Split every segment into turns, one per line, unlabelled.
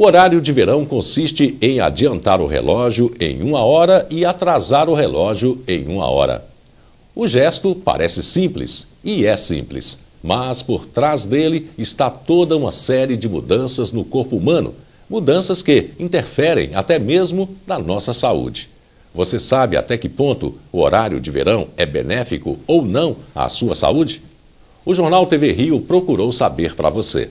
O horário de verão consiste em adiantar o relógio em uma hora e atrasar o relógio em uma hora. O gesto parece simples, e é simples, mas por trás dele está toda uma série de mudanças no corpo humano, mudanças que interferem até mesmo na nossa saúde. Você sabe até que ponto o horário de verão é benéfico ou não à sua saúde? O Jornal TV Rio procurou saber para você.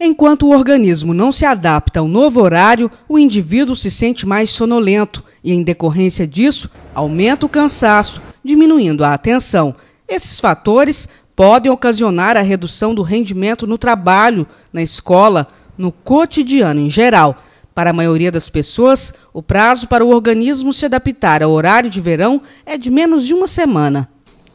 Enquanto o organismo não se adapta ao novo horário, o indivíduo se sente mais sonolento e, em decorrência disso, aumenta o cansaço, diminuindo a atenção. Esses fatores podem ocasionar a redução do rendimento no trabalho, na escola, no cotidiano em geral. Para a maioria das pessoas, o prazo para o organismo se adaptar ao horário de verão é de menos de uma semana.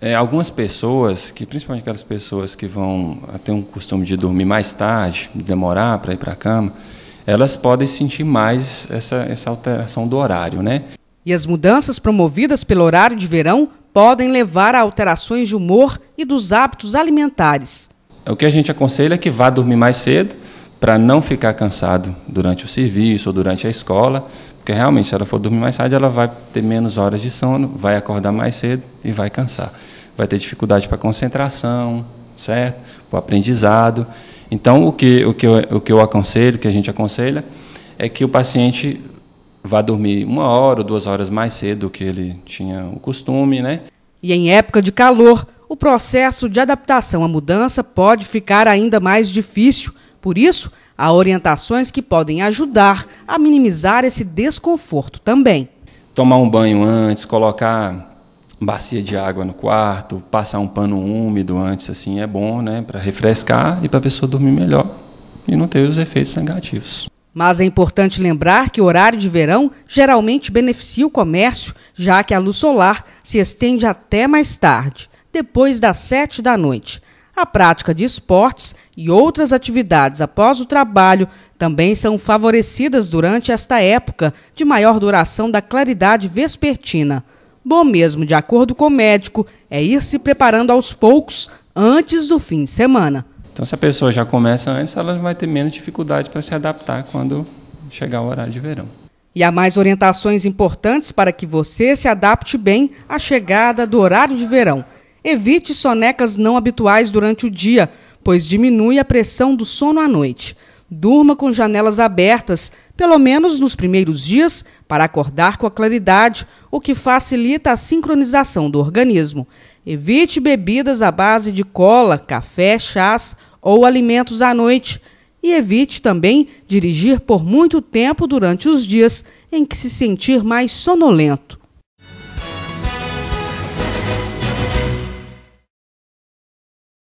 É, algumas pessoas, que principalmente aquelas pessoas que vão ah, ter um costume de dormir mais tarde, demorar para ir para a cama, elas podem sentir mais essa, essa alteração do horário, né? E as mudanças promovidas pelo horário de verão podem levar a alterações de humor
e dos hábitos alimentares.
É, o que a gente aconselha é que vá dormir mais cedo para não ficar cansado durante o serviço ou durante a escola, porque realmente, se ela for dormir mais tarde, ela vai ter menos horas de sono, vai acordar mais cedo e vai cansar. Vai ter dificuldade para concentração, certo? Para o aprendizado. Então, o que, o, que eu, o que eu aconselho, o que a gente aconselha, é que o paciente vá dormir uma hora ou duas horas mais cedo do que ele tinha o costume, né?
E em época de calor, o processo de adaptação à mudança pode ficar ainda mais difícil, por isso, há orientações que podem ajudar a minimizar esse desconforto também.
Tomar um banho antes, colocar bacia de água no quarto, passar um pano úmido antes, assim, é bom, né, para refrescar e para a pessoa dormir melhor e não ter os efeitos negativos.
Mas é importante lembrar que o horário de verão geralmente beneficia o comércio, já que a luz solar se estende até mais tarde, depois das sete da noite. A prática de esportes e outras atividades após o trabalho também são favorecidas durante esta época de maior duração da claridade vespertina. Bom mesmo, de acordo com o médico, é ir se preparando aos poucos antes do fim de semana.
Então, se a pessoa já começa antes, ela vai ter menos dificuldade para se adaptar quando chegar o horário de verão.
E há mais orientações importantes para que você se adapte bem à chegada do horário de verão. Evite sonecas não habituais durante o dia, pois diminui a pressão do sono à noite. Durma com janelas abertas, pelo menos nos primeiros dias, para acordar com a claridade, o que facilita a sincronização do organismo. Evite bebidas à base de cola, café, chás ou alimentos à noite. E evite também dirigir por muito tempo durante os dias em que se sentir mais sonolento.